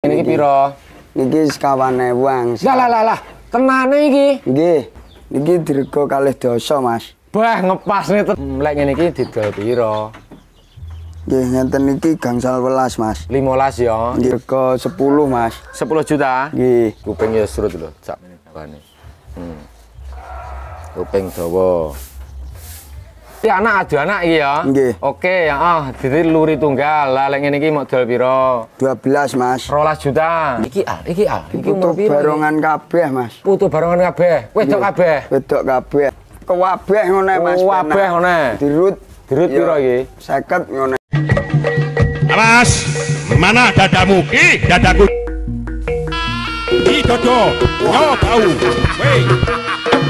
Ini piro? Niki sekawane wang. Lah lah lah lah. Tenane iki. Nggih. Niki dirga kalih dasa, Mas. Bah ngepasne hmm, lek ngene iki didol piro? Nggih, ngenten niki gangsal welas, Mas. 15 ya. Dirga 10, Mas. 10 juta? Nggih. Kuping ya surut lho, sak menit Hmm. Kuping dawa. Ya anak ada anak iya, Oke, ya ah jadi luri tunggal. Lah lek ngene iki modal belas 12, Mas. 12 juta. Iki al, ah, iki al. Ah, iki barongan kabeh, Mas. Putu barongan kabeh. Wedok kabeh. Wedok kabeh. Kewabeh ngono, Mas. Kewabeh ngono. Dirut. Dirut pira iya. iki? 50 ngono. Awas, mana dadamu? Ih, dadaku itoto yo kau wey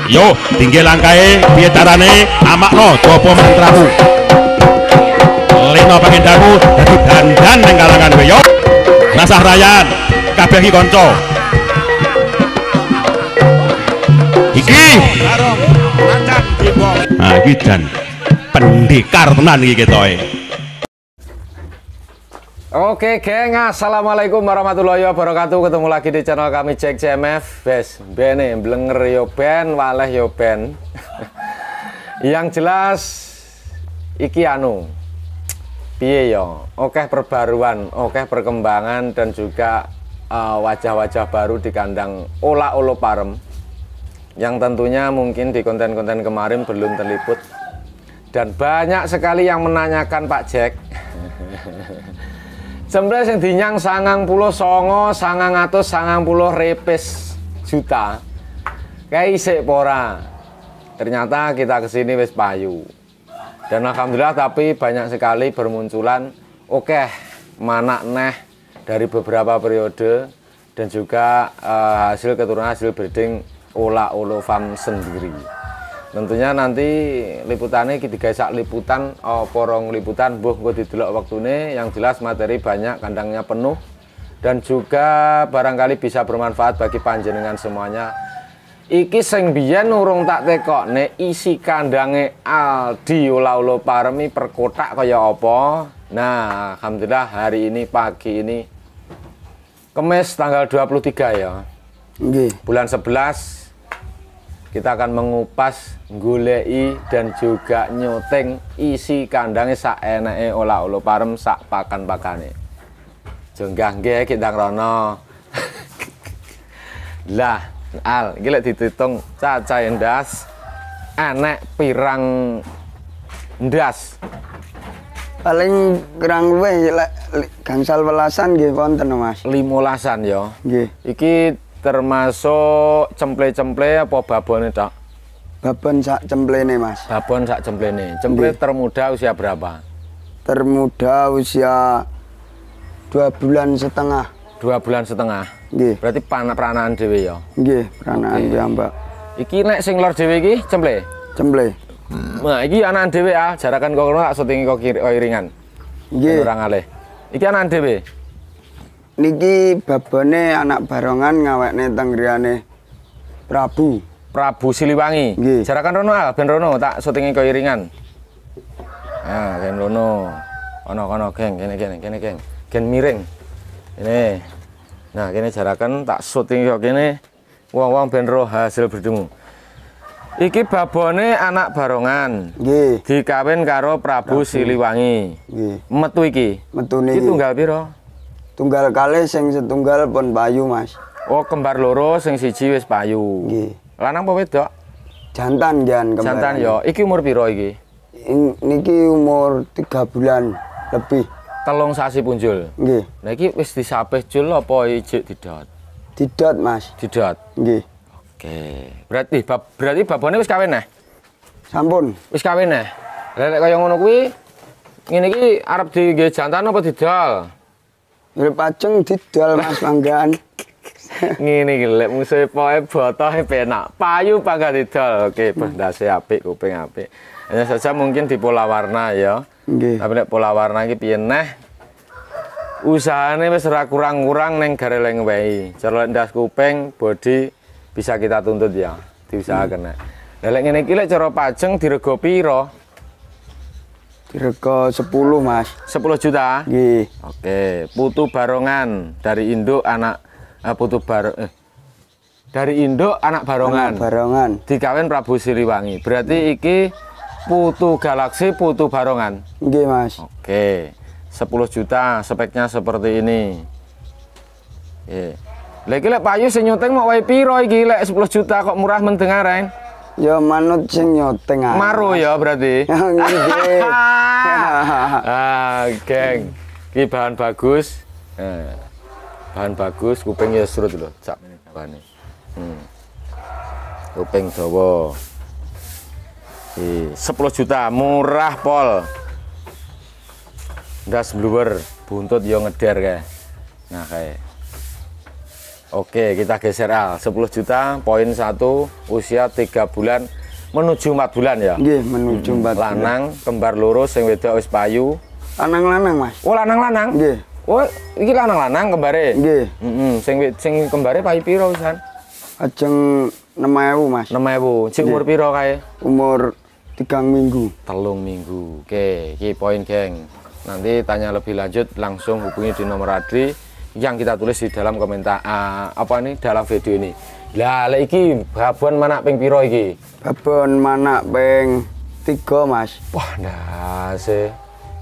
yo tinggi langkai pietarane amakno topo mantramu lino pengendamu dadi dandan ning kalangan kowe yo rasah rayan kabeh iki kanca iki nah iki dan pendekar tenan iki ketoke Oke, geng. Assalamualaikum warahmatullahi wabarakatuh. Ketemu lagi di channel kami Jack CMF. Bes, bene, blenger yo ben, waleh yo ben. Yang jelas iki anu. Piye yo? Oke perbaruan, oke perkembangan dan juga eh, wajah-wajah uh, baru di kandang Ola Olo Parem. Yang tentunya mungkin di konten-konten kemarin belum terliput. Dan banyak sekali yang menanyakan Pak Jack. Jemple yang dinyang sangang puluh songo sangang atau sangang puluh repes juta kayak Sepora. pora ternyata kita kesini wis payu dan alhamdulillah tapi banyak sekali bermunculan oke okay, mana neh dari beberapa periode dan juga uh, hasil keturunan hasil breeding ola olofam sendiri tentunya nanti liputannya kita sak liputan porong liputan buh gue didelok ini yang jelas materi banyak kandangnya penuh dan juga barangkali bisa bermanfaat bagi panjenengan semuanya iki sing biyen urung tak ne isi kandange Aldi Ulaulo Parmi perkotak kayak kaya apa nah alhamdulillah hari ini pagi ini Kemis tanggal 23 ya Nggih. bulan 11 kita akan mengupas gulei dan juga nyoteng isi kandangnya sak enake olah ulo parem sak pakan pakane jonggah nggih kita rono lah al gila dititung caca endas enek pirang endas paling kurang luwih gangsal welasan nggih Mas 15 yo, ya. nggih iki termasuk cemple-cemple apa babon itu, Babon sak ini mas. Babon sak ini, iya. Cemple termuda usia berapa? Termuda usia dua bulan setengah. Dua bulan setengah. iya Berarti panah peranaan dewi ya. iya peranaan dewi ya, mbak. Iki nek sing lor dewi iki cemple. Cemple. Nah, iki anak dewi ya. Ah. Jarakan kau kena tak setinggi kau kiri iringan. iya Orang alih Iki anak dewi niki babone anak barongan ngawekne teng griyane Prabu Prabu Siliwangi. Nggih. Jarakan rono al ah, ben rono tak syutinge keiringan ringan. Nah, ben rono. Ono ono geng kene kene kene geng. Gen miring. Ini. Nah, kene jarakan tak syuting kaya kene. Wong-wong ben roh hasil berdemu. Iki babone anak barongan. Nggih. Dikawin karo Prabu, Prabu. Siliwangi. Nggih. Metu iki. Metune iki tunggal pira? tunggal kalih sing setunggal pun payu mas oh kembar loro sing siji wis payu nggih lanang apa wedok jantan jan kembar jantan yo iki umur piro iki In, niki umur tiga bulan lebih telung sasi punjul nggih nah iki wis disapih jul apa ijik didot didot mas didot nggih oke berarti bab, berarti babone wis kawin neh sampun wis kawin neh lek kaya ngono kuwi ngene iki arep di jantan apa didol Urip paceng didol Mas Manggan. Ngene iki lek musuhe poe botohe penak. Payu pangkat didol. Oke, hmm. bandase apik, kuping apik. Hanya saja mungkin di pola warna ya. Nggih. Tapi lek pola warna iki piye neh? Usahane wis ora kurang-kurang ning gareleng wae. Cara ndas kuping body bisa kita tuntut ya. Diusahakan. Hmm. Lek ngene iki lek cara pajeng dirego pira? Dirego 10 mas 10 juta? Oke Oke, putu barongan dari induk anak eh, putu bar eh, dari induk anak barongan anak barongan dikawin Prabu Siliwangi berarti iki putu galaksi putu barongan mas Oke 10 juta speknya seperti ini Iya Lagi lek payu senyuteng mau wae piro iki lek 10 juta kok murah mendengar Ya manut sing nyoteng ae. Maru ya berarti. Ya, Nggih. ah, geng. bahan bagus. Eh, bahan bagus kuping ya surut lho, sak bahane. Hmm. Kuping dawa. Ki 10 juta murah pol. Das bluer, buntut ya ngeder kae. Nah kae. Oke, kita geser Al. Ah, 10 juta, poin 1, usia 3 bulan menuju 4 bulan ya. Nggih, iya, menuju 4 bulan. Lanang, kembar lurus sing wedok wis payu. Lanang-lanang, Mas. Oh, lanang-lanang. Nggih. Iya. Oh, iki lanang-lanang kembare. Nggih. Iya. Heeh, mm -mm. sing sing kembare payu piro pisan? Ajeng 6000, Mas. 6000. Cik umur piro kae? Umur 3 minggu telung minggu oke okay. ini poin geng nanti tanya lebih lanjut langsung hubungi di nomor Adri yang kita tulis di dalam komentar uh, apa ini dalam video ini lah lagi babon mana ping piro iki babon mana ping tiga mas wah nah sih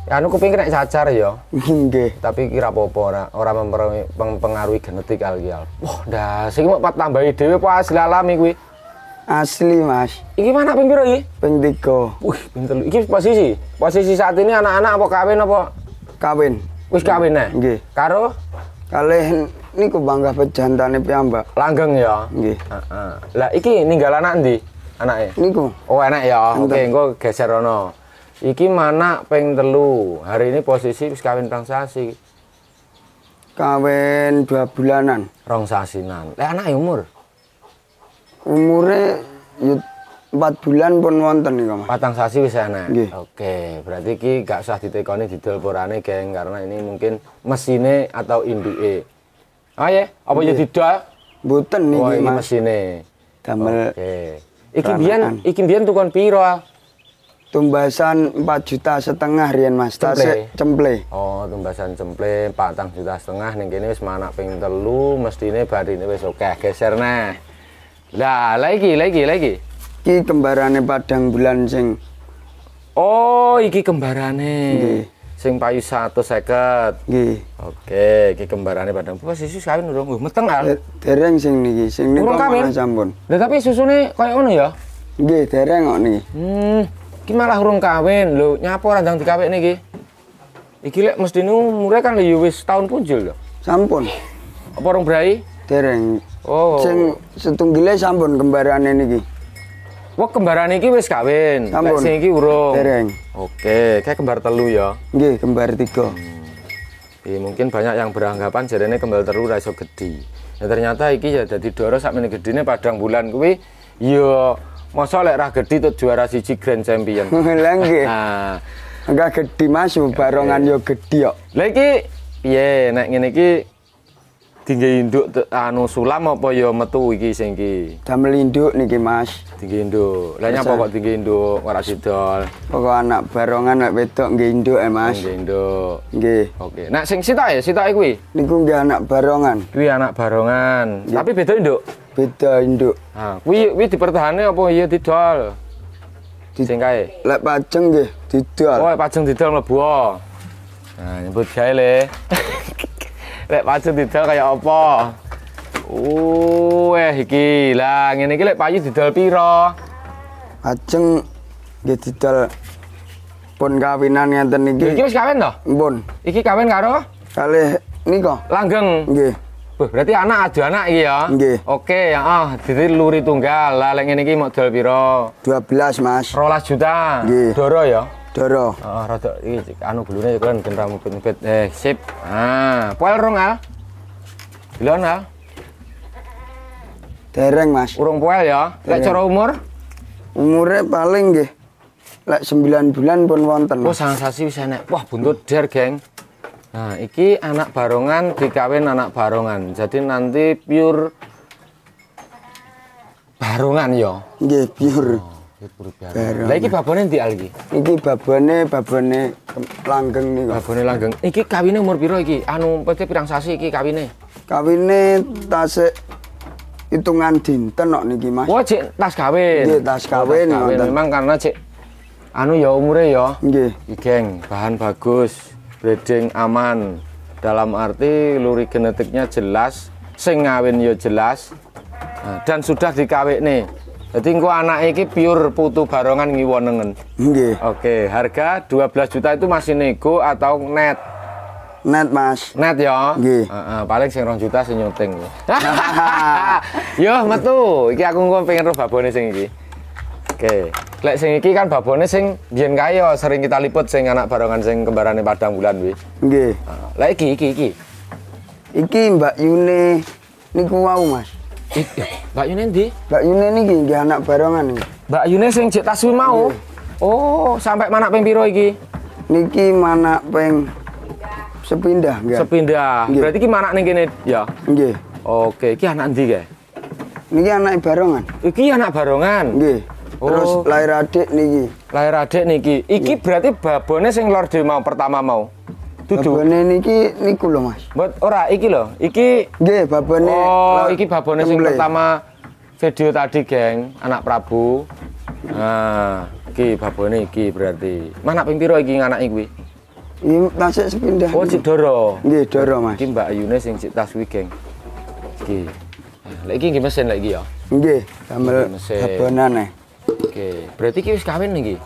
e. anu kuping kena cacar ya nggih tapi kira popo orang ora ora mempengaruhi genetik alkial wah dah sing mau tambah ide apa asli alami kuwi asli mas iki mana ping piro iki ping tiga wih ping 3 iki posisi posisi saat ini anak-anak apa kawin apa kawin wis kawin nah nggih karo ini ku bangga pejantane piyambak. Langgeng ya. Nggih. Heeh. Lah iki ninggal anak ndi? ini ku, Oh, enak ya. Oke, okay, engko geser ono. Iki mana peng telu. Hari ini posisi wis kawin pang sasi. Kawin dua bulanan. Rong sasinan. Lah anak umur? umurnya yut empat bulan pun wonten nih Mas. Patang sasi bisa nih Oke, okay. berarti ki gak usah ditekoni di porane geng karena ini mungkin mesine atau induke. Ah ya, apa ya tidak? Buten nih oh, Mas. mesine. Oke. Okay. Iki bian iki tuh tukon piro? Ah? Tumbasan empat juta setengah rian Mas. Cemple. cemple. Oh, tumbasan cemple 4 juta setengah nih gini wis mana ping 3 mestine barine wis oke okay. geser nah. Lah, lagi lagi lagi iki kembarane padang bulan sing oh iki kembarane sing payu satu seket, oke iki kembarane padang bulan susu kawin urung meteng al dereng sing niki sing niku kawin sampun lha tapi susune koyo ngono ya nggih dereng kok niki hmm iki malah urung kawin lho nyapa ora ndang dikawin niki iki lek nu umure kan ya wis taun punjul lho sampun apa urung brai dereng oh sing setunggile sampun kembarane niki Wah kembaran ini wis kawin. Sampun. Sing iki urung. Dereng. Oke, kayak kembar telu ya. Nggih, kembar tiga. Hmm. Iya, mungkin banyak yang beranggapan jarene kembar telu ra iso gedhi. Nah, ternyata iki ya dadi doro sak meneh gedine padang bulan kuwi ya masa lek ra gedhi tuh juara siji Grand Champion. Lah nggih. Enggak gedhi Mas, barongan yo gedhi yo. Lah iki piye nek ngene iki tinggi induk anu sulam apa ya metu iki sing iki? Damel induk niki Mas. Tinggi induk. lha nyapa kok tinggi induk ora sidol. Pokok anak barongan nek wedok nggih induk eh Mas. Nggih induk. Nggih. Oke. nek sing ya ta kuwi. Niku nggih anak barongan. Kuwi anak barongan. Tapi beda induk. Beda induk. Ha, ah, kuwi kuwi dipertahane apa ya didol? Di, sing kae. Lek pajeng nggih didol. Oh, pajeng didol mlebu. Oh. Nah, nyebut gawe le. lek pacu didol kaya apa? Weh iki lah ngene iki lek payu didol piro? Ajeng nggih didol pun kawinan ngenten iki. Iki wis kawin to? Pun. Iki kawin karo kalih nika. Langgeng. Nggih. berarti anak ada anak iki ya? Nggih. Oke, ya ah, jadi luri tunggal. Lah lek ngene iki modal piro? 12, Mas. 12 juta. Nggih. Doro ya? Doro. Heeh, rada iki anu glune ya kan ben ra Eh, sip. Ah, poel rong al. Dilon al. Dereng, Mas. Urung poel ya. Lek cara umur? umurnya paling nggih lek 9 bulan pun wonten. Oh, Sasi wis enak. Wah, buntut der, geng. Nah, iki anak barongan dikawin anak barongan. Jadi nanti pure barongan ya. Nggih, pure. Oh lagi Lah iki babone ndi al iki? Iki babone babone langgeng nih Babone langgeng. Iki kawine umur piro iki? Anu pete pirang sasi iki kawine? Kawine tasik hitungan dinten kok niki Mas. Wah, oh, tas kawin. Nggih, tas kawin. Oh, tas kawin. Memang karena cek anu ya umure ya. Nggih. Geng, bahan bagus, breeding aman. Dalam arti luri genetiknya jelas, sing ngawin ya jelas. Nah, dan sudah dikawin nih. Jadi engko anak iki pure putu barongan ngiwonengen. Nggih. Oke, harga dua belas juta itu masih nego atau net? Net, Mas. Net ya. Nggih. uh, paling sing 2 juta sing nyuting. Yo metu, iki aku engko pengen roh babone sing iki. Oke. Lek sing iki kan babone sing biyen kae ya, sering kita liput sing anak barongan sing kembarane Padang bulan kuwi. Nggih. Lek iki iki iki. Iki Mbak Yune niku wau, Mas. Eh, iya. Mbak Yune di? Mbak Yune niki gini, anak barongan nih. Mbak Yune sing cek taswi mau. Oh, sampai mana ping piro iki? Niki mana peng sepindah gak? Sepindah. Nggih. Berarti iki mana ning kene ya? Iya. Oke, iki anak di gak? Niki anak barongan. Iki anak barongan. Nggih. Terus oh. lahir adik niki. Lahir adik niki. Iki nggih. berarti babone sing lor mau pertama mau. Tujuh. Babone niki niku lho Mas. Buat ora iki lho. Iki nggih babone. Oh, iki babone sing pertama video tadi, geng. Anak Prabu. Nah, iki babone iki berarti. Mana ping iki anak iki? Iya, tasik sepindah. Oh, Cik Doro. Iya, Doro, Mas. Iki Mbak Ayune yang cik tas geng. Iki. lagi iki mesin lagi ya? Iya. damel babonan e. Oke, berarti iki harus kawin lagi.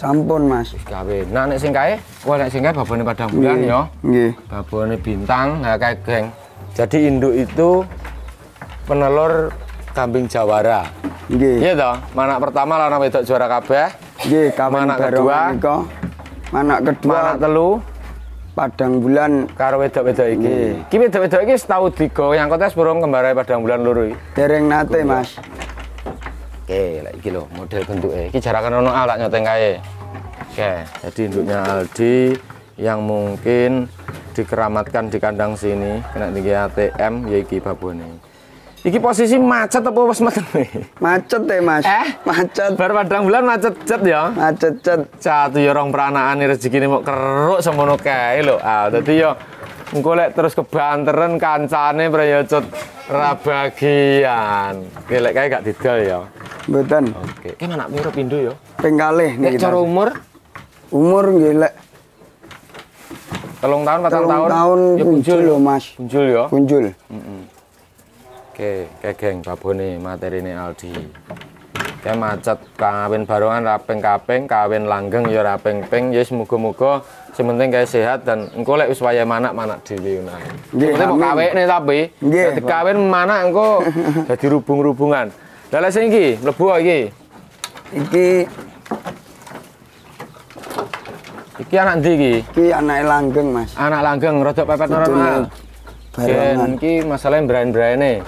Sampun, Mas. Wis gawe. Nah nek sing kae, kowe nek sing kae babone padang bulan ya. Nggih. Babone bintang, nah kae geng. Jadi induk itu penelur kambing jawara. Nggih. Iya toh? Manak pertama lanang wedok juara kabeh. Nggih, kambing manak kedua niko Manak kedua manak telu padang bulan karo wedok-wedok iki. iki wedok-wedok iki digo yang kota burung kembare padang bulan loro iki. Dereng nate, Mas. Oke, lagi iki model bentuknya. Iki jarakan ono alat nyoteng kae. Oke, jadi induknya Aldi yang mungkin dikeramatkan di kandang sini kena tinggi ATM ya iki babone. Iki posisi macet apa wis nih. Macet deh ya, Mas. Eh, macet. Bar padang bulan macet cet ya. Macet cet. Satu orang ya rong rezeki rezekine mau keruk semono kae lho. Ah, dadi yo engko terus kebanteran kancane preyocut rabagian bagian. Ki kae gak didol ya. Mboten. Oke. Ki anak piro pindho ya? Ping kalih niki. Lek cara umur? Umur nggih lek Telung tahun, patang tahun. tahun ya punjul lho, Mas. Punjul ya. Punjul. Heeh. Mm -mm. Oke, kegeng babone materine Aldi kayak macet kawin barongan rapeng kaping kawin langgeng ya rapeng ping ya semoga-moga sementing kayak sehat dan engko lek uswaya mana-mana di dhewe nah mau kawin nih tapi jadi kawin mana engko jadi rubung-rubungan lha lek sing iki mlebu iki iki anak di iki iki anak langgeng mas anak langgeng rodok pepet normal barongan iki masalahnya brand nih.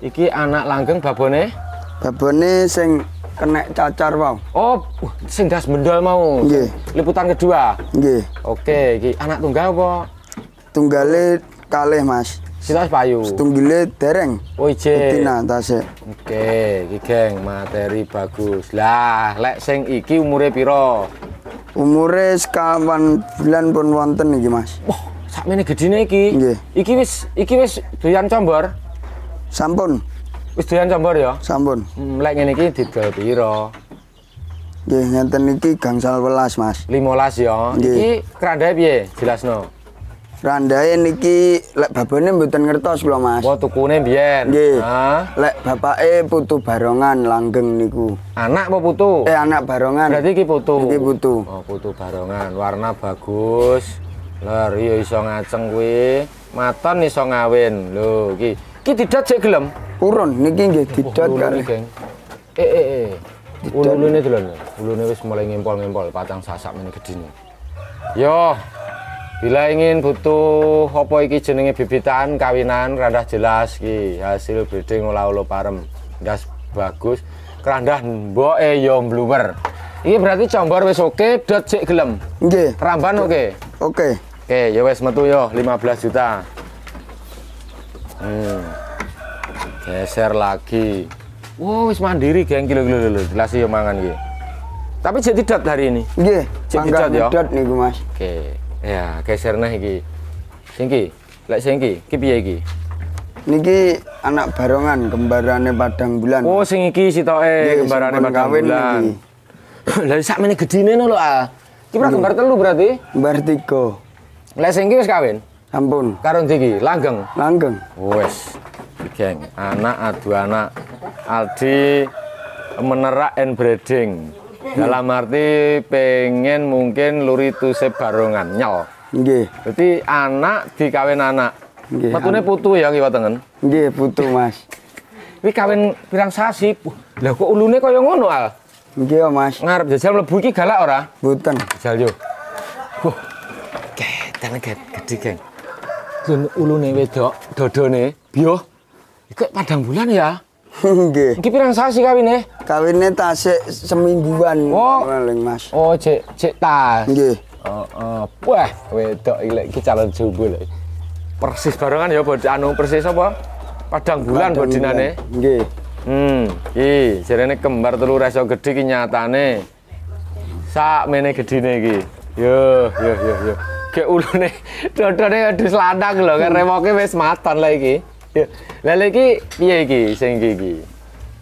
iki anak langgeng babone babone sing kena cacar mau. Oh, sing das bendol mau. Nggih. Liputan kedua. Nggih. Oke, iki anak tunggal apa? Tunggale kalih, Mas. Silas payu. Tunggile dereng. Oh, ije. Tina tase. Oke, iki geng materi bagus. Lah, lek sing iki umure piro? Umure sekawan bulan pun wonten iki, Mas. Wah, sakmene gedine iki. Nggih. Iki wis iki wis doyan combor. Sampun. Wis doyan campur ya? Sampun. Hmm, lek ngene iki didol pira? Nggih, ngenten iki gangsal welas, Mas. 15 ya. Iki kerandai piye? Jelasno. Kerandai niki lek babone mboten ngertos kula, Mas. Wo oh, tukune biyen. Nggih. Ha. Lek bapake putu barongan langgeng niku. Anak apa putu? Eh, anak barongan. Berarti iki putu. Iki putu. Oh, putu barongan. Warna bagus. Lah iya iso ngaceng kuwi. Maton iso ngawin. Lho, iki. Ki tidak cek gelem. Urun niki nggih didot kali. Eh eh eh. Ulune dolan. Ulune wis mulai ngempol-ngempol patang sasak men gedine. Yo. Bila ingin butuh apa iki jenenge bibitan kawinan randah jelas iki hasil breeding olah ulo parem. Gas bagus. Kerandah boe, yo bloomer Iki berarti combor wis oke, dot sik gelem. Nggih. Ramban oke. Oke. Oke, ya wis metu yo 15 juta. Hmm geser lagi wow wis mandiri geng kilo kilo dulu jelas ya mangan gitu tapi jadi dat hari ini iya jadi dat ya dat nih mas oke ya geser nih gitu singki lek singki kipi ya gitu niki anak barongan kembarane padang bulan oh sing iki sitoke eh, kembarane padang bulan Lah sak meneh gedine lho ah iki ora kembar telu berarti kembar tiga Lah sing iki wis kawin ampun karo iki langgeng langgeng wes geng anak adu anak Aldi menerak and breeding dalam arti pengen mungkin luri itu sebarongan nyol, Nge. berarti anak dikawin anak matunya putu ya kita tengen iya putu Mas iki kawin pirang sasi lah kok ulune yang ngono al iya Mas ngarep jajal mlebu iki galak ora buten jajal yo wah ketan gede geng ulune wedok dodone biyo Iki padang bulan ya? Nggih. Iki pirang sasi kawine? Kawine tasik semingguan oh. leng Mas. Oh, cek cek tas. Nggih. Heeh. Oh, uh, oh. uh. Wah, wedok iki calon jombo lho. Persis barengan ya bod anu persis apa? Padang bulan bod dinane. Nggih. Hmm, iki jarene kembar telu reso gedhe iki nyatane. Sak mene gedine iki. Yo, yo, yo, yo. Kayak ulune dodone aduh lanang lho, kan remoke wis maton lah iki. Ya, lah iki piye iki sing iki iki?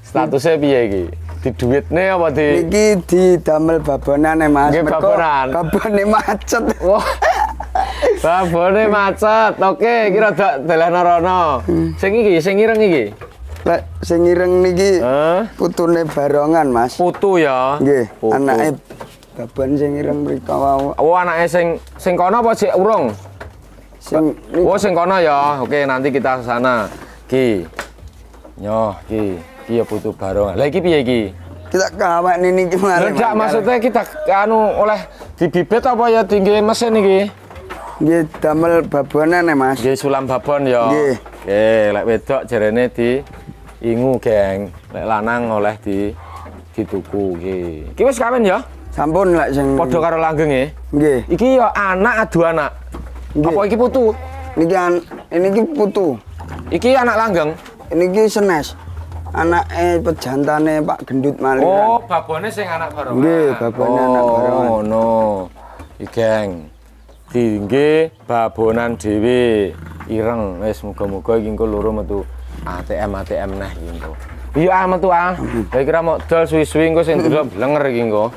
Statusnya hmm. piye iki? Di duitne apa di Iki di damel babonan ya Mas. Nggih babonan. Babone macet. Wah. babone macet. Oke, iki hmm. rada dalan rono. Hmm. Sing iki, sing ireng iki. Lek sing ireng niki huh? putune barongan, Mas. Putu ya. Nggih, anake babon sing ireng mriko wau. Oh, anake sing sing kono apa sik urung? Sing Oh, sing kono ya. Oke, nanti kita ke sana. Ki. Nyoh, ki. Ki ya butuh barong. Lah iki piye iki? Kita kawak ini cuma. Enggak, maksudnya kita anu oleh dibibit apa ya tinggi mesin iki? Nggih, damel babonan nih ya, Mas. Nggih, sulam babon ya. Nggih. Oke, lek wedok jarene di ingu, geng. Lek lanang oleh di dituku iki. Ki wis kawin ya? Sampun lek sing Padha karo langgeng e. Nggih. Iki ya anak adu anak. Apa iki putu? Niki an, ini ki putu. Iki anak langgeng. Ini ki senes. Anak eh pejantane Pak Gendut Malik. Oh, babone sing anak barongan. Nggih, babone oh, anak barongan. Oh, no. Igeng. Tinggi babonan dewi ireng wis muga-muga iki engko loro metu ATM ATM nah iki engko. Iya ah metu ah. Hmm. Lah kira mok dol suwi-suwi engko sing delok blenger iki engko.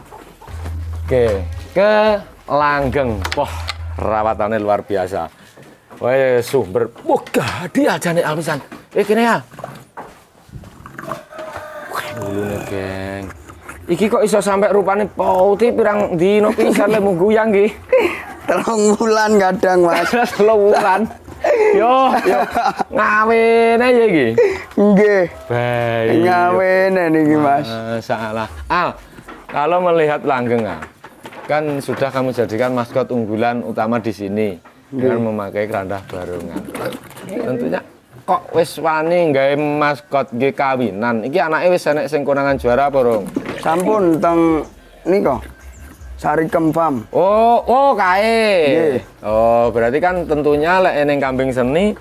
Oke, ke langgeng. Wah perawatannya luar biasa. Wah sumber, wah dia aja nih Alisan. Eh kini ya. Dulu nih geng. Iki kok iso sampai rupanya pauti pirang dino pisan le munggu yang gih. Telung bulan kadang mas. Telung bulan. Yo, yo. ngawene ya iki. Nggih. Baik. Ngawene niki Mas. Eh, salah. Al, kalau melihat langgeng, Al, kan sudah kamu jadikan maskot unggulan utama di sini iya. dengan memakai keranda barungan. Tentunya kok wis wani nggae maskot nggae kawinan. Iki anake wis enek sing konangan juara apa, Rong? Sampun teng niko. Sari Kempam. Oh, oh kae. Yeah. Oh, berarti kan tentunya lek eneng kambing seni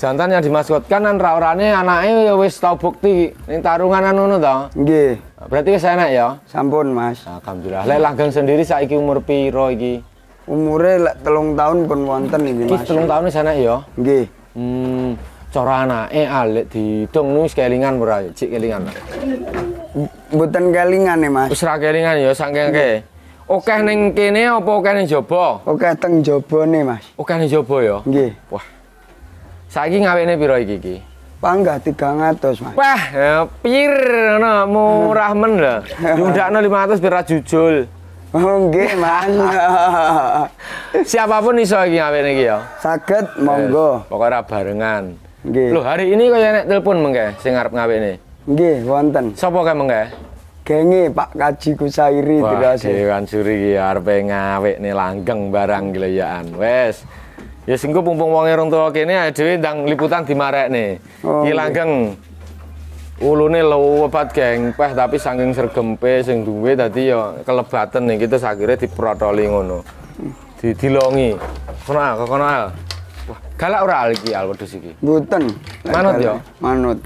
jantan yang dimaskotkan kan raurane anaknya ya wis tau bukti ning tarungan anu ngono tau nah, G. Berarti saya enak ya? Sampun, Mas. Alhamdulillah. Lek langgeng sendiri saiki umur piro iki? Umure lek telung tahun pun wonten iki, Mas. telung tahun wis enak ya? Nggih. Hmm, cara anake di dong nu kelingan ora ya, cik kelingan. Mboten kelingan nih Mas. Usra kelingan ya saking Oke ning kene apa Oke neng jaba? oke teng jaba nih, Mas. Oke neng jaba ya? G. Wah, Saiki ngawene piro iki iki? Panggah 300, Mas. Wah, ya, pir ngono murah men lho. Diundakno 500 biar jujul. Oh, nggih, Mas. Siapapun iso iki ngawene iki ya. Saged, monggo. Pokoke ra barengan. Nggih. Lho, hari ini kaya nek telepon mengke sing arep ngawene. Nggih, wonten. Sapa kae mengke? Genge Pak Kaji Kusairi Wah, Dewan Suri Harpe ngawe nih langgeng barang gleyakan. Wes. Ya singko pumpung orang tua kini ya dewi yang liputan di marek nih Oh, Ki ulu iya. Ulune lebat geng, peh tapi saking sergempe sing duwe tadi ya kelebatan nih kita di diprotoli ngono. Di dilongi. Kono al, kono Galak ora al iki al wedhus iki. Mboten. Manut ya. Manut.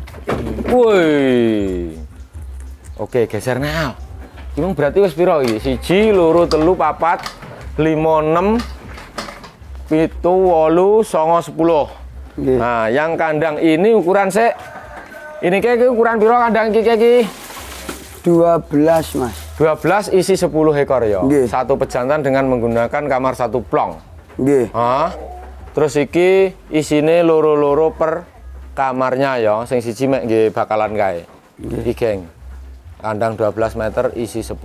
Woi. Oke, geser al. Ini berarti wis piro iki? 1 2 3 4 5 6 pitu wolu songo sepuluh nah yang kandang ini ukuran se ini kayak ukuran piro kandang kiki kiki belas mas 12 isi 10 ekor ya satu pejantan dengan menggunakan kamar satu plong okay. nah, terus iki isine loro-loro per kamarnya ya sing siji mek nggih bakalan kae iki geng kandang 12 meter isi 10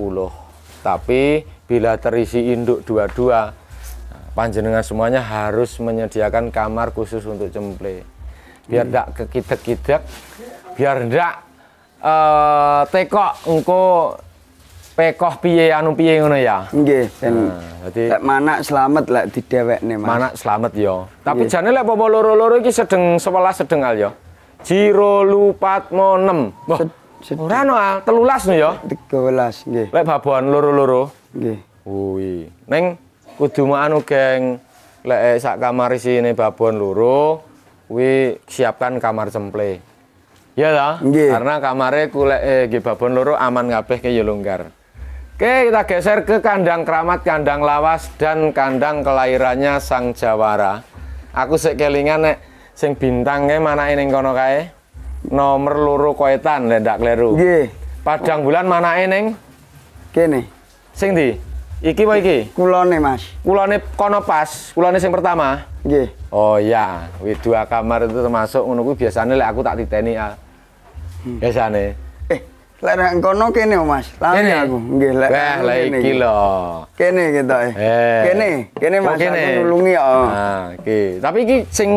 tapi bila terisi induk dua-dua panjenengan semuanya harus menyediakan kamar khusus untuk cemple biar tidak hmm. kekidak-kidak biar tidak uh, eh, teko engko pekoh piye anu piye ngono ya nggih dadi nah, jadi manak selamat lah di dewekne mas manak selamat yo tapi Nge. jane lek apa loro-loro iki sedeng sewelas sedeng al yo Jiro lupat mo 6 ora no al telulas no yo 13 nggih lek babuan loro-loro nggih wui neng kudu anu geng lek eh, sak kamar sini babon luru, wi siapkan kamar cemple ya lah karena kamarnya kulek eh, nggih babon luru aman kabeh ke yulunggar Oke, kita geser ke kandang keramat, kandang lawas, dan kandang kelahirannya sang jawara. Aku sekelingan nek sing bintangnya mana ini kono kae? Nomor luru koetan, lendak leru. Padang bulan mana ini? Kene. Sing di? Iki apa iki? Kulone, Mas. Kulone kono pas, kulone sing pertama. Iya. Oh iya, widua dua kamar itu termasuk menunggu biasanya nih, lek aku tak titeni ya. Ah. Hmm. Eh, lek nang kono kene, oh, Mas. Kene aku. Nggih, lek. Wah, lek iki lho. Kene ketoke. Eh. eh. Kene, kene Mas oh, kene. aku nulungi ya. Oh. Nah, iki. Tapi iki sing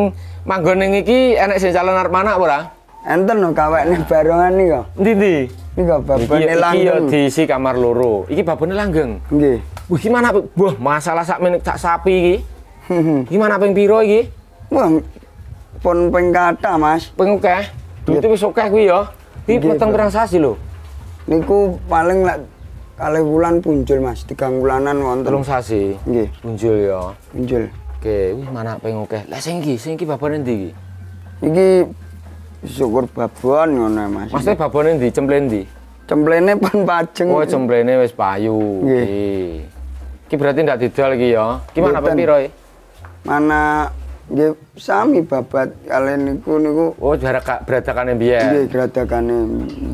manggon ning iki enek sing calon arep manak apa ora? Enten lho kawekne barongan nih kok. endi Iki gak babane langgeng. Iki yo diisi kamar loro. Iki babane langgeng. Nggih. Wih, gimana Wah, masalah sak menik sak sapi iki. Gimana ping piro iki? Wah, pon ping kathah, Mas. Ping akeh. Duit wis akeh kuwi yo. Iki petang-petang sasi lho. Niku paling lek kalih wulan punjul, Mas. Tiga bulanan wonten. Telung sasi. Nggih. Punjul ya. Punjul. Oke, wih mana ping akeh. Lah sing iki, sing iki babane ndi iki? Iki syukur babon ngono Mas. Maksudnya babon ndi? cemplen ndi? Cemplene pan pajeng. Oh, cemplene wis payu. Nggih. Ki berarti ndak didol lagi ya. Ki mana piro e? Mana nggih sami babat kalian niku niku. Oh, jarak beradakane biyen. Nggih, beradakane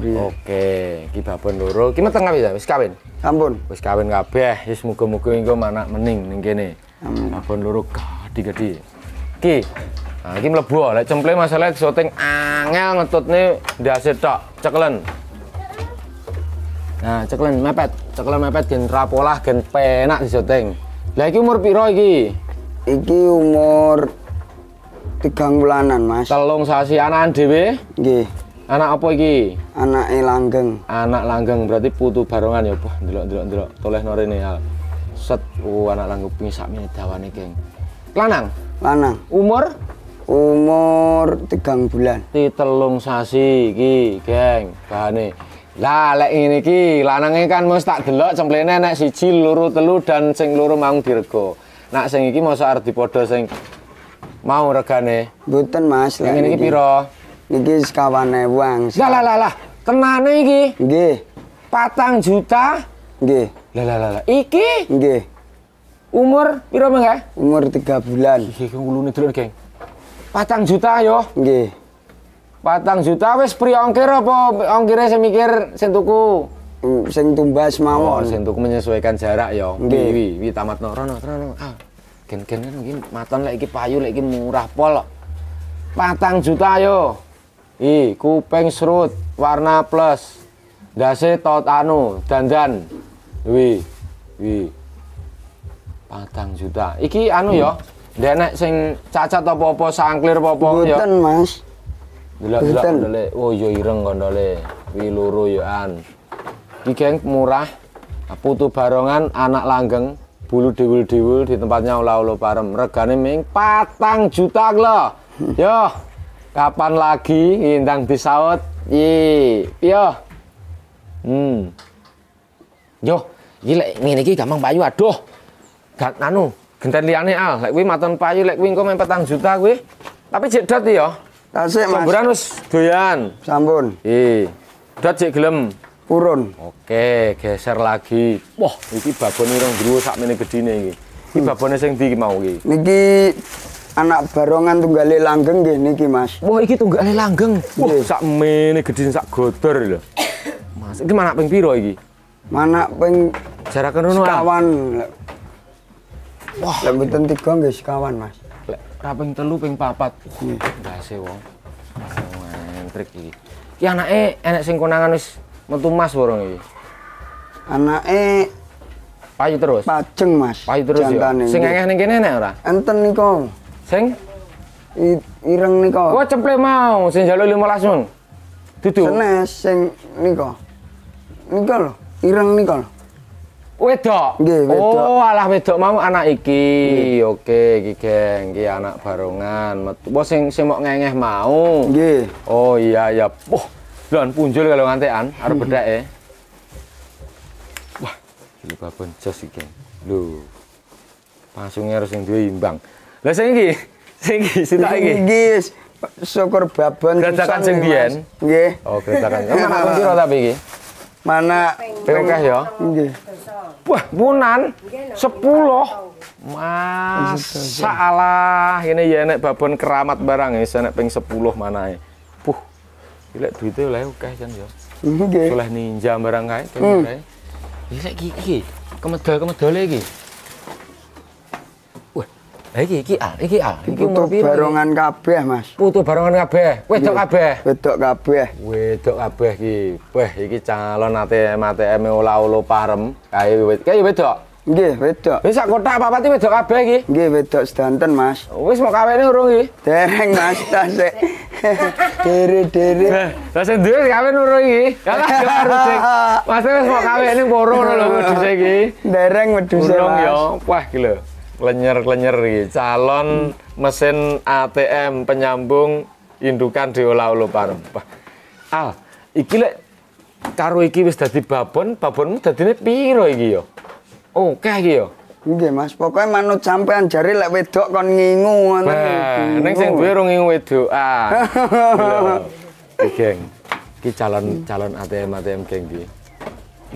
biyen. Oke, kita babon loro. Ki meteng bisa ya? wis kawin. Sampun. Wis kawin kabeh. Wis muga-muga engko anak mening ning kene. Amin. Babon loro gadi-gadi. Ki, Nah, ini melebu, ah. lek cemple masalah shooting angel di ndase tok, ceklen Nah, ceklen mepet, ceklen mepet gen rapolah gen penak disyuting. lagi umur piro iki? Iki umur tiga bulanan, Mas. Telung sasi anak dhewe? iki Anak apa iki? Anak langgeng. Anak langgeng berarti putu barongan ya, bu dulu dulu dulu toleh nih ah. ya. Set, uh, anak langgeng pingi sak dawane, Geng. Lanang? Lanang. Umur? umur tiga bulan telung sasi ki geng bahane lah lek ngene iki lanange kan mesti tak delok cemplene nek siji loro telu dan sing loro mau dirego nak sing iki mau arep dipodo sing mau regane mboten mas lek ngene piro. pira niki sekawan ewu lah lah lah lah tenane iki nggih patang juta nggih lah lah lah iki nggih umur piro mengke ya? umur 3 bulan iki ngulune dulu geng patang juta yo nggih patang juta wis pri ongkir apa ongkire sing mikir sing tuku mm, sing tumbas mawon. Oh, sing tuku menyesuaikan jarak yo. Nggih. Wi, wi tamat no rono rono. Ah. Gen-gen kan iki maton lek iki payu lek iki murah pol. Patang juta yo. I, kuping serut warna plus. Dase tot anu dandan. Wi. Wi. Patang juta. Iki anu hmm. yo. Dia nek sing cacat apa-apa sangklir apa-apa ya. Mboten, Mas. Delok-delok Oh ya ireng gondole. wiluru loro ya an. Iki geng murah. Putu barongan anak langgeng bulu dewul-dewul di tempatnya ulah-ulah parem regane ming patang juta lo yo kapan lagi indang disaut yi yo hmm yo gila ini gampang payu aduh gak anu Genten liane al, lek kuwi maton payu lek kuwi engko main petang juta kuwi. Tapi jek dot ya. Tasik Mas. Samburan wis doyan. Sampun. Iya. Dot jek gelem. Purun. Oke, geser lagi. Wah, iki babone rong sak sakmene gedine iki. Iki hmm. babone sing ndi mau iki? Niki anak barongan tunggale langgeng nggih niki Mas. Wah, iki tunggale langgeng. Wah, sak sakmene gedine sak godor lho. Mas, iki mana ping pira iki? Manak ping jarakan ngono. Sekawan. Wah, lek pinten tiga kawan Mas. Raping ra ping telu ping papat. sih wong. Trik iki. Ki anake enek sing konangan wis metu Mas borong ini. Anake payu terus. Paceng Mas. Payu terus ya. Sing akeh ning kene enek ora? Enten niko. Sing I, ireng nika. Wah, cemple mau sing njaluk 15 mun. Dudu. Senes sing niko niko loh. ireng niko. lho. Wedok. Oh, alah wedok mau anak iki. Oke, iki geng, iki anak barongan. Metu sing sing mau ngengeh mau. Nggih. Oh iya iya, Wah, dan punjul kalau ngantean hmm. beda eh, Wah, gila babon jos iki, geng. Pasungnya harus yang dua imbang. Lah sing iki, sing iki tak iki. Iki syukur babon. kerjakan sing biyen. Nggih. Oh, kerjakan Mana punjul tapi iki? Mana? Pengkeh ya. Nggih. Wah, bunan. Sepuluh. Masalah Ini ya nek babon keramat barang ya. Saya nek sepuluh mana ya. Puh. Gila duitnya oleh oke kan ya. Oleh ninja barang kae. Kan hmm. Gila gigi. kemedal lagi. Eh, iki iki A, ah, iki A, ah, iki umur piro? Barongan kabeh, Mas. Putu barongan kabeh. Wedok iya, kabeh. Wedok kabeh. Wedok kabeh iki. Wah, iki calon ATM ATM ola-olo parem. Kae wed, kae wedok. Nggih, wedok. Wis sak kotak papat iki wedok kabeh iki. Nggih, wedok sedanten, Mas. Wis mau kawene urung iki? Dereng, Mas, tasik. Dere-dere. Lah sing duwe kawin urung iki. Kalah ya karo ya Mas wis mau kawene urung ngono lho wedhus iki. Dereng wedhus. Urung yo. Ya, wah, iki lho lenyer-lenyer calon mesin ATM penyambung indukan diolah-olah parempah. Ah, iki lek karo iki wis dadi babon, babonmu dadine piro iki yo? Ya? Oh, kayak iki yo. Ya? Nggih Mas, pokoknya manut sampean jari lek wedok kon ngingu ngoten. Ning sing duwe rung ngingu wedok. Ah. Geng. Iki calon-calon ATM ATM geng iki.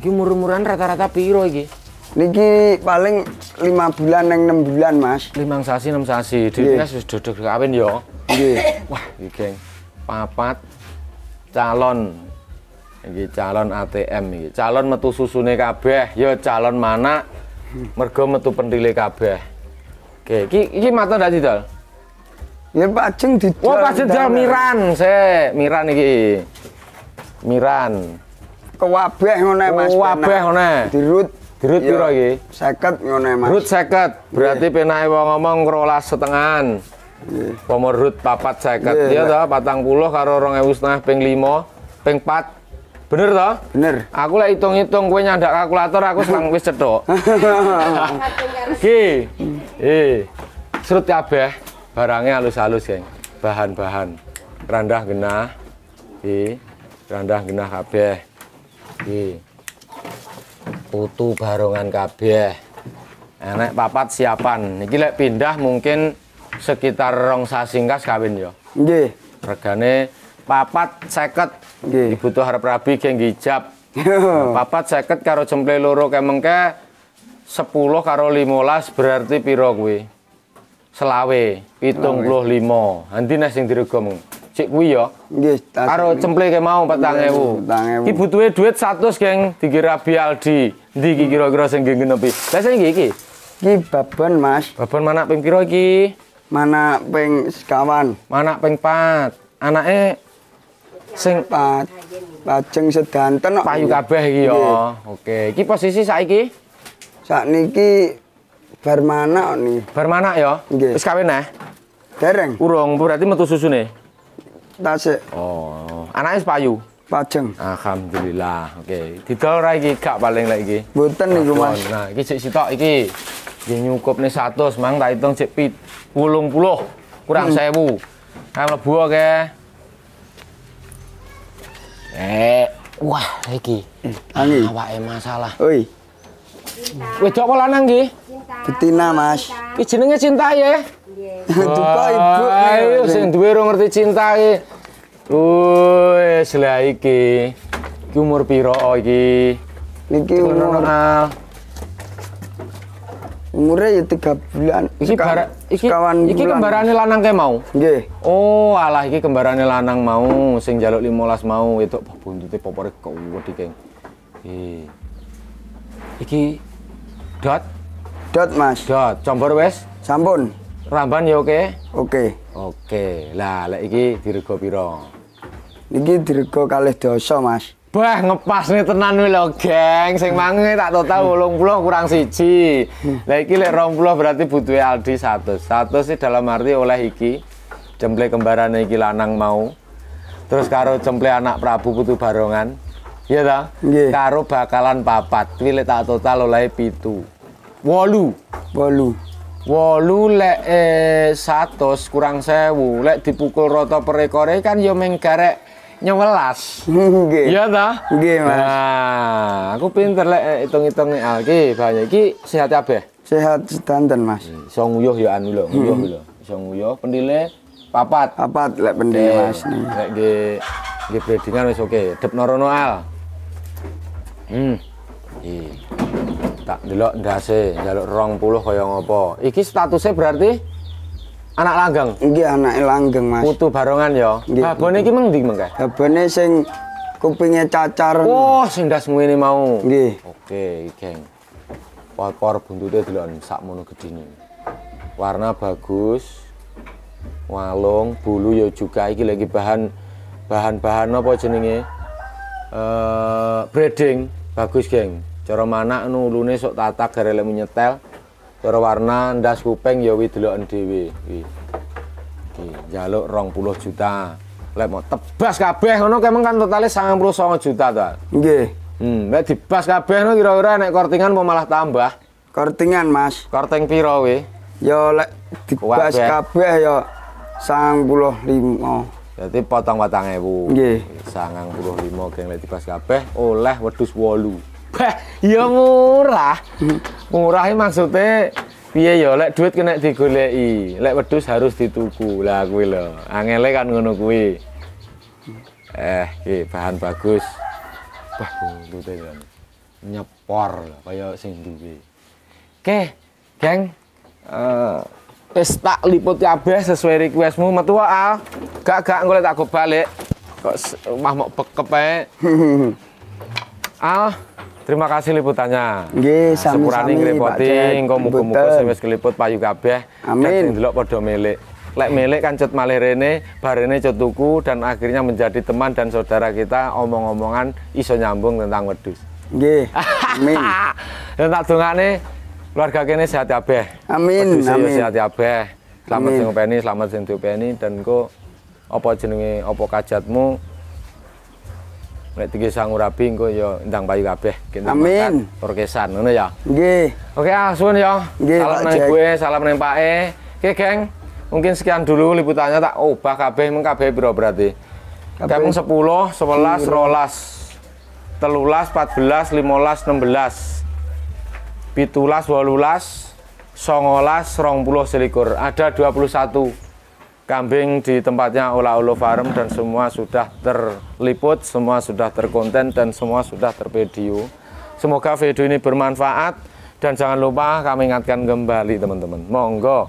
Iki murmuran rata-rata piro iki? Niki paling lima bulan neng enam bulan mas. Limang sasi enam sasi. Dirinya sudah duduk kawin yo. Iya. Wah, geng. Papat calon. Iki calon ATM iki. Calon metu susune kabeh, ya calon mana mergo metu pendile kabeh. Oke, iki iki mata ndak didol. Ya Pak Jeng didol. Wah, Pak Miran, se Miran iki. Miran. Kewabeh ngono Mas. Kewabeh ngono. Dirut Dirut iya. piro iki? 50 ngono Mas. Dirut 50. Berarti yeah. penake wong ngomong 12 setengahan. Nggih. Yeah. Pomor dirut 4 50. Iya, iya, iya ta 40 karo 2000 setengah ping 5 ping 4 Bener toh? Bener. Aku lek hitung-hitung kowe nyandak kalkulator aku seneng wis cetok. Ki. Eh. Serut kabeh barangnya halus-halus, Geng. Bahan-bahan. Randah genah. Ki. Randah genah kabeh. Ki putu barongan kabeh enak papat siapan ini lek pindah mungkin sekitar rong sasingkas kawin ya nggih regane papat seket dibutuh butuh harap rabi geng gijab papat seket karo jemple loro kemengke sepuluh karo limolas berarti piro kuwi selawe hitung puluh limo nanti nasi yang diregomong cek kuwi ya. Nggih, karo ke mau 4000. 4000. Ki butuhe dhuwit 100, Geng, digirabi Aldi. Ndi iki kira-kira sing nggih ngenepi? Lah sing iki. Iki babon, Mas. Babon mana ping pira iki? Mana ping sekawan. Mana ping 4. Anake sing 4. Lajeng sedanten kok payu kabeh iki ya. Oke, iki posisi saiki sakniki bar mana nih? Bar mana ya? Wis kawin eh? Dereng. Urung, berarti metu susune. Tasik. Oh, anaknya sepayu. Pajeng. Alhamdulillah. Oke, okay. didol ra iki gak paling lek iki. Mboten niku Mas. Nah, iki sik sitok iki. nyukup nih 100, mang tak hitung sik 80 kurang 1000. Hmm. bu. Nah, mlebu oke. Eh, wah iki. Eh, Ani. Awake masalah. Oi. Wedok apa lanang iki? Betina, Mas. Iki jenenge cinta ya. Duka ibu. Ayo iya, sing iya. duwe ora ngerti cinta iki. Wes lah iki. Iki umur piro oh, iki? Niki umur Umurnya ya tiga bulan. Iki bara, iki, sekawan iki kembarane lanang kayak mau. Nggih. Oh, alah iki kembarane lanang mau sing jaluk limolas mau itu buntuti popore kau wedi keng. Iki. Iki dot dot Mas. Dot, campur wes? Sampun. Ramban ya oke? Oke. Oke. Lah lek iki dirego piro? Iki dirego kalih dosa, Mas. Bah ngepas nih tenan wih lo geng, sing mangi tak total bolong puluh kurang siji. Lah iki lek rong puluh berarti butuh Aldi satu. Satu sih dalam arti oleh iki cemple kembaran iki lanang mau. Terus karo cemple anak Prabu butuh Barongan. Iya ta? Karo bakalan papat, kuwi lek tak total oleh pitu. Wolu. Wolu wolu lek e, satu kurang sewu lek dipukul roto perekore kan yo ya menggarek nyewelas iya ta nggih mas nah aku pinter lek hitung-hitung alki ah, banyak iki sehat abe sehat standar mas hmm, iso nguyuh yo ya anu lo, nguyuh hmm. lo. iso nguyuh pendile papat papat lek pendile mas hmm. lek di di bredingan wis oke dep norono al hmm iya tak delok ndase rong 20 kaya ngopo iki statusnya berarti anak langgeng iki anak langgeng mas putu barongan ya babone iki mengdi mengke babone sing kupingnya cacar oh sing ndas ini mau nggih oke geng por buntutnya delok sak mono gedine warna bagus walung bulu ya juga iki lagi bahan bahan-bahan apa jenenge eh uh, breeding bagus geng cara mana nu lune sok tata garele menyetel, cara warna ndas kuping ya wi deloken dhewe iki njaluk 20 juta lek mau tebas kabeh ngono kemeng kan totale 99 juta tuh, oke, hmm lek dibas kabeh no kira-kira naik kortingan mau malah tambah kortingan mas korting piro we ya lek dibas kabeh ya 95 Jadi potong patang ewu. Nggih. 95 geng lek dibas kabeh oleh wedus 8. Bah, ya murah. Hmm. Murah maksudnya iya piye ya lek duit kena digoleki, lek wedhus harus dituku. Lah kuwi lho, angele kan ngono kuwi. Eh, ki bahan bagus. Bah, buntute kan. Nyepor lho, kaya sing duwe. Oke, geng. Eh, wis tak liput kabeh sesuai requestmu metu ah. Gak gak engko tak go balik. Kok mah mok bekep ae. Al, Terima kasih liputannya. Nggih, nah, sami-sami ngrepoting, engko muga-muga sing wis keliput payu kabeh. Amin. Delok padha milik. Lek milik kan cut malih rene, barene cut tuku dan akhirnya menjadi teman dan saudara kita omong-omongan iso nyambung tentang wedhus. Nggih. Amin. Dan tak dongane keluarga kene sehat kabeh. Ya, amin. E amin. sehat kabeh. Ya, selamat sing openi, selamat sing diopeni dan engko apa jenenge apa kajatmu Nek tiga sang urapi engko yo ya ndang bayu kabeh. Amin. Orkesan ngono ya. Nggih. Oke, ah suwun ya. Nggih, salam nang gue, salam nang Pak E. Oke, geng. Mungkin sekian dulu liputannya tak obah kabeh mung kabeh piro berarti. Kabeh 10, 11, 12, 13, 14, 15, 16, 17, 18, 19, 20, 21. Ada 21 kambing di tempatnya Ola Olo Farm dan semua sudah terliput, semua sudah terkonten dan semua sudah tervideo. Semoga video ini bermanfaat dan jangan lupa kami ingatkan kembali teman-teman. Monggo.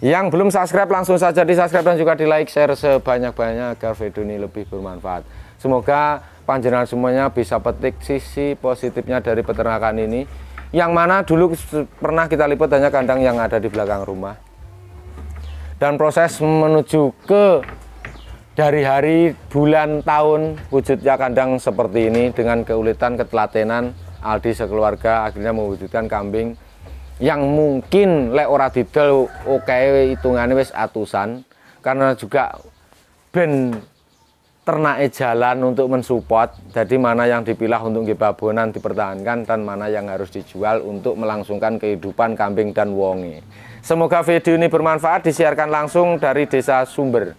Yang belum subscribe langsung saja di subscribe dan juga di like, share sebanyak-banyak agar video ini lebih bermanfaat. Semoga panjenengan semuanya bisa petik sisi positifnya dari peternakan ini. Yang mana dulu pernah kita liput hanya kandang yang ada di belakang rumah dan proses menuju ke dari hari, bulan, tahun wujudnya kandang seperti ini dengan keulitan, ketelatenan Aldi sekeluarga akhirnya mewujudkan kambing yang mungkin lek ora didel oke okay, hitungannya wis atusan karena juga ben ternaknya jalan untuk mensupport jadi mana yang dipilah untuk babonan dipertahankan dan mana yang harus dijual untuk melangsungkan kehidupan kambing dan wonge Semoga video ini bermanfaat disiarkan langsung dari Desa Sumber,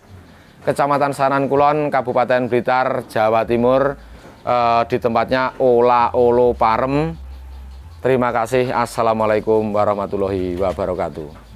Kecamatan Sanan Kulon, Kabupaten Blitar, Jawa Timur, eh, di tempatnya Ola Olo Parem. Terima kasih. Assalamualaikum warahmatullahi wabarakatuh.